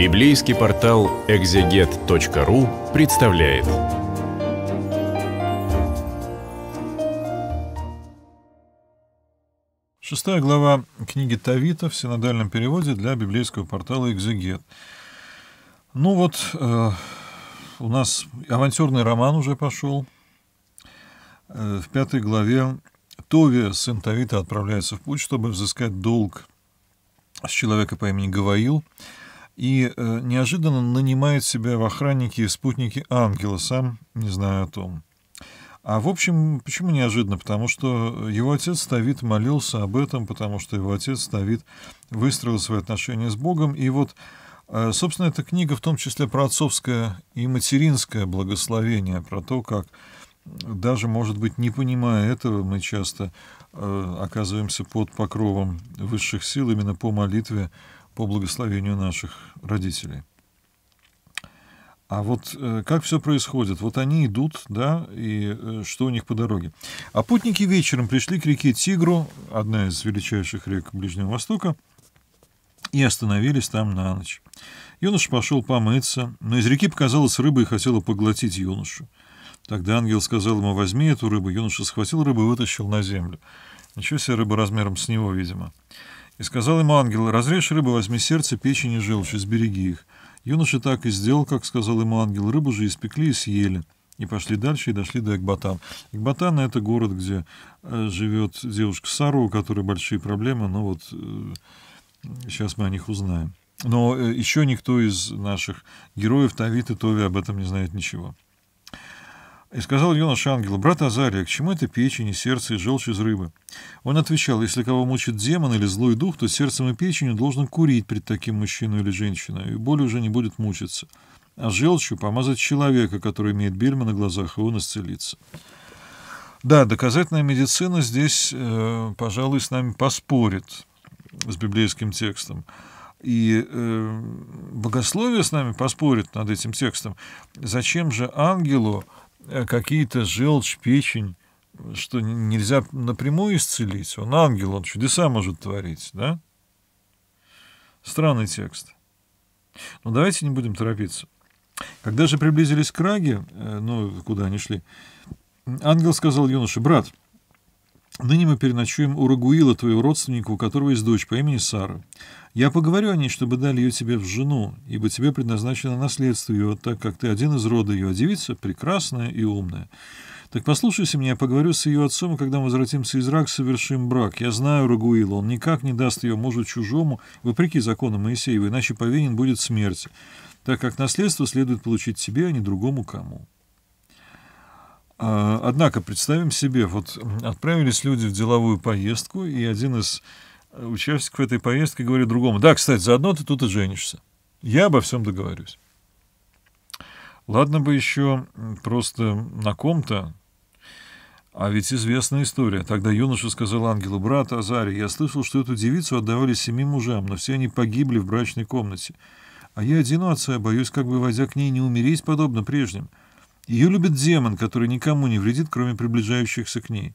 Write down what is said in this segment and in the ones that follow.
Библейский портал экзегет.ру представляет. Шестая глава книги Тавита в синодальном переводе для библейского портала «Экзегет». Ну вот, э, у нас авантюрный роман уже пошел. Э, в пятой главе Тови сын Тавита, отправляется в путь, чтобы взыскать долг с человека по имени Гаваил – и э, неожиданно нанимает себя в охранники и спутники ангела, сам не знаю о том. А в общем, почему неожиданно? Потому что его отец Давид молился об этом, потому что его отец Давид выстроил свои отношения с Богом. И вот, э, собственно, эта книга в том числе про отцовское и материнское благословение, про то, как даже, может быть, не понимая этого, мы часто э, оказываемся под покровом высших сил именно по молитве по благословению наших родителей. А вот э, как все происходит? Вот они идут, да, и э, что у них по дороге? А путники вечером пришли к реке Тигру, одна из величайших рек Ближнего Востока, и остановились там на ночь. Юноша пошел помыться, но из реки показалась рыба и хотела поглотить юношу. Тогда ангел сказал ему, возьми эту рыбу. Юноша схватил рыбу и вытащил на землю. Ничего себе рыба размером с него, видимо. И сказал ему ангел, «Разрежь рыбу, возьми сердце, печень и желчь, и сбереги их». Юноша так и сделал, как сказал ему ангел, рыбу же испекли и съели. И пошли дальше и дошли до Экбатан. Экбатан — это город, где э, живет девушка Сару, у которой большие проблемы, но вот сейчас э, мы о них узнаем. Но э, еще никто из наших героев Тавит и Тови об этом не знает ничего. И сказал юноша ангелу, «Брат Азария, к чему это печень и сердце и желчь из рыбы?» Он отвечал, «Если кого мучит демон или злой дух, то сердцем и печенью должен курить пред таким мужчиной или женщиной, и боль уже не будет мучиться. А желчью помазать человека, который имеет бельма на глазах, и он исцелится». Да, доказательная медицина здесь, э, пожалуй, с нами поспорит с библейским текстом. И э, богословие с нами поспорит над этим текстом. Зачем же ангелу Э, какие-то желчь, печень, что нельзя напрямую исцелить. Он ангел, он чудеса может творить, да? Странный текст. Но давайте не будем торопиться. Когда же приблизились к Раге, э, ну, куда они шли, ангел сказал юноше, брат, — Ныне мы переночуем у Рагуила, твоего родственника, у которого есть дочь по имени Сара. Я поговорю о ней, чтобы дали ее тебе в жену, ибо тебе предназначено наследство ее, так как ты один из рода ее, а девица прекрасная и умная. Так послушайся меня, я поговорю с ее отцом, и когда мы возвратимся из Рак, совершим брак. Я знаю Рагуила, он никак не даст ее мужу чужому, вопреки закону Моисеева, иначе повинен будет смерти, так как наследство следует получить тебе, а не другому кому». А, однако, представим себе, вот отправились люди в деловую поездку, и один из э, участников этой поездки говорит другому, да, кстати, заодно ты тут и женишься. Я обо всем договорюсь. Ладно бы еще просто на ком-то, а ведь известная история. Тогда юноша сказал ангелу, брат Азарий, я слышал, что эту девицу отдавали семи мужам, но все они погибли в брачной комнате. А я один у отца боюсь, как бы, войдя к ней, не умереть подобно прежним. — ее любит демон, который никому не вредит, кроме приближающихся к ней.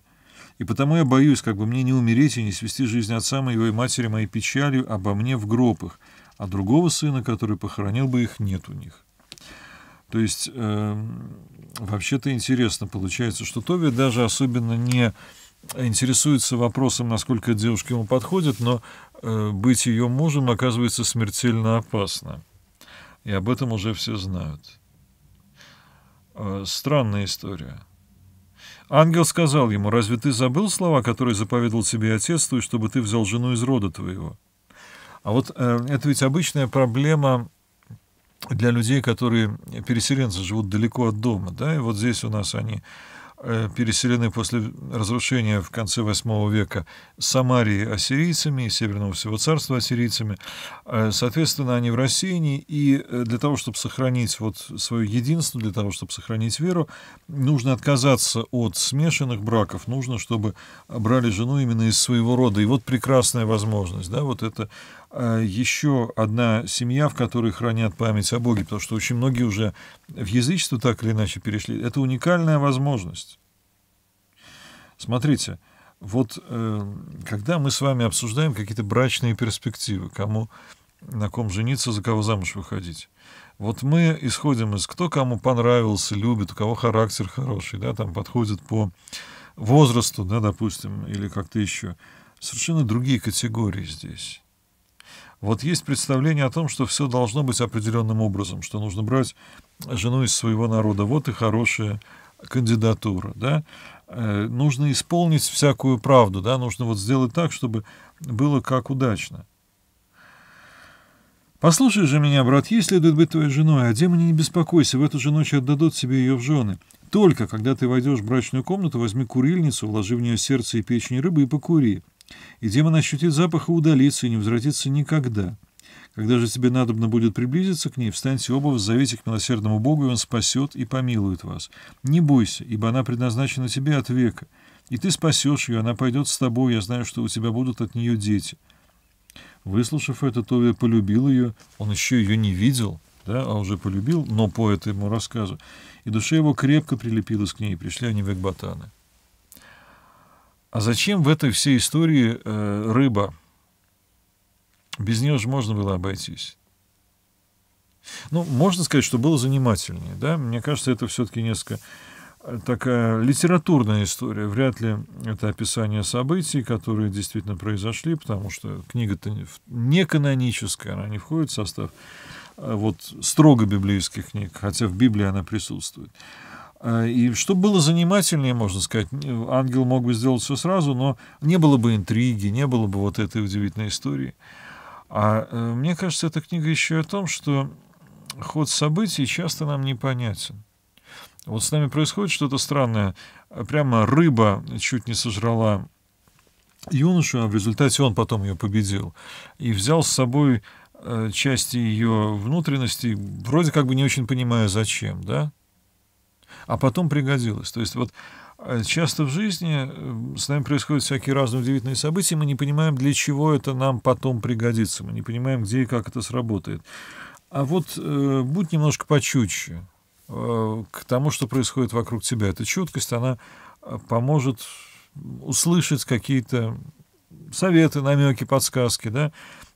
И потому я боюсь, как бы мне не умереть и не свести жизнь отца моего и матери моей печалью обо мне в гробах, а другого сына, который похоронил бы их, нет у них. То есть, э, вообще-то интересно получается, что Тови даже особенно не интересуется вопросом, насколько девушка ему подходит, но э, быть ее мужем оказывается смертельно опасно. И об этом уже все знают. Э, странная история. Ангел сказал ему, «Разве ты забыл слова, которые заповедал тебе отец твой, чтобы ты взял жену из рода твоего?» А вот э, это ведь обычная проблема для людей, которые, переселенцы, живут далеко от дома, да, и вот здесь у нас они Э, переселены после разрушения в конце восьмого века Самарии ассирийцами и Северного всего царства ассирийцами. Э, соответственно, они в России, и э, для того, чтобы сохранить вот свое единство, для того, чтобы сохранить веру, нужно отказаться от смешанных браков, нужно, чтобы брали жену именно из своего рода. И вот прекрасная возможность, да, вот это Э, еще одна семья, в которой хранят память о Боге, потому что очень многие уже в язычество так или иначе перешли. Это уникальная возможность. Смотрите, вот э, когда мы с вами обсуждаем какие-то брачные перспективы, кому на ком жениться, за кого замуж выходить. Вот мы исходим из кто кому понравился, любит, у кого характер хороший, да, там подходит по возрасту, да, допустим, или как-то еще. Совершенно другие категории здесь. Вот есть представление о том, что все должно быть определенным образом, что нужно брать жену из своего народа. Вот и хорошая кандидатура, да. Э, нужно исполнить всякую правду, да, нужно вот сделать так, чтобы было как удачно. «Послушай же меня, брат, ей следует быть твоей женой, а демоне не беспокойся, в эту же ночь отдадут себе ее в жены. Только когда ты войдешь в брачную комнату, возьми курильницу, вложи в нее сердце и печень рыбы и покури. И демон ощутит запах и удалится, и не возвратится никогда. Когда же тебе надобно будет приблизиться к ней, встаньте оба, взовите к милосердному Богу, и Он спасет и помилует вас. Не бойся, ибо она предназначена тебе от века. И ты спасешь ее, она пойдет с тобой, я знаю, что у тебя будут от нее дети». Выслушав это, Тови полюбил ее, он еще ее не видел, да, а уже полюбил, но по этому рассказу. И душа его крепко прилепилась к ней, пришли они в Экбатаны. А зачем в этой всей истории э, рыба? Без нее же можно было обойтись. Ну, можно сказать, что было занимательнее, да? Мне кажется, это все-таки несколько э, такая литературная история. Вряд ли это описание событий, которые действительно произошли, потому что книга-то не каноническая, она не входит в состав э, вот строго библейских книг, хотя в Библии она присутствует. А, и что было занимательнее, можно сказать, ангел мог бы сделать все сразу, но не было бы интриги, не было бы вот этой удивительной истории. А э, мне кажется, эта книга еще о том, что ход событий часто нам непонятен. Вот с нами происходит что-то странное. Прямо рыба чуть не сожрала юношу, а в результате он потом ее победил. И взял с собой э, части ее внутренности, вроде как бы не очень понимая, зачем, да? а потом пригодилось. То есть вот э, часто в жизни э, с нами происходят всякие разные удивительные события, мы не понимаем, для чего это нам потом пригодится, мы не понимаем, где и как это сработает. А вот э, будь немножко почутче э, к тому, что происходит вокруг тебя. Эта чуткость, она э, поможет услышать какие-то советы, намеки, подсказки, да?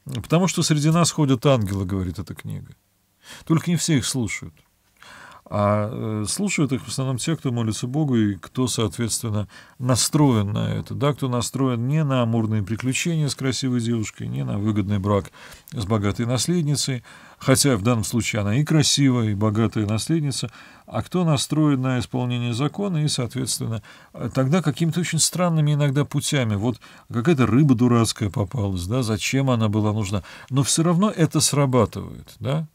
Потому что среди нас ходят ангелы, говорит эта книга. Только не все их слушают. А э, слушают их в основном те, кто молится Богу и кто, соответственно, настроен на это. Да, кто настроен не на амурные приключения с красивой девушкой, не на выгодный брак с богатой наследницей, хотя в данном случае она и красивая, и богатая наследница, а кто настроен на исполнение закона и, соответственно, э, тогда какими-то очень странными иногда путями. Вот какая-то рыба дурацкая попалась, да, зачем она была нужна. Но все равно это срабатывает, да,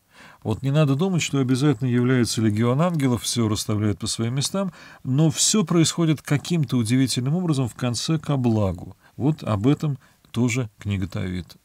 вот не надо думать, что обязательно является легион ангелов, все расставляет по своим местам, но все происходит каким-то удивительным образом в конце ко благу. Вот об этом тоже книга Тавита.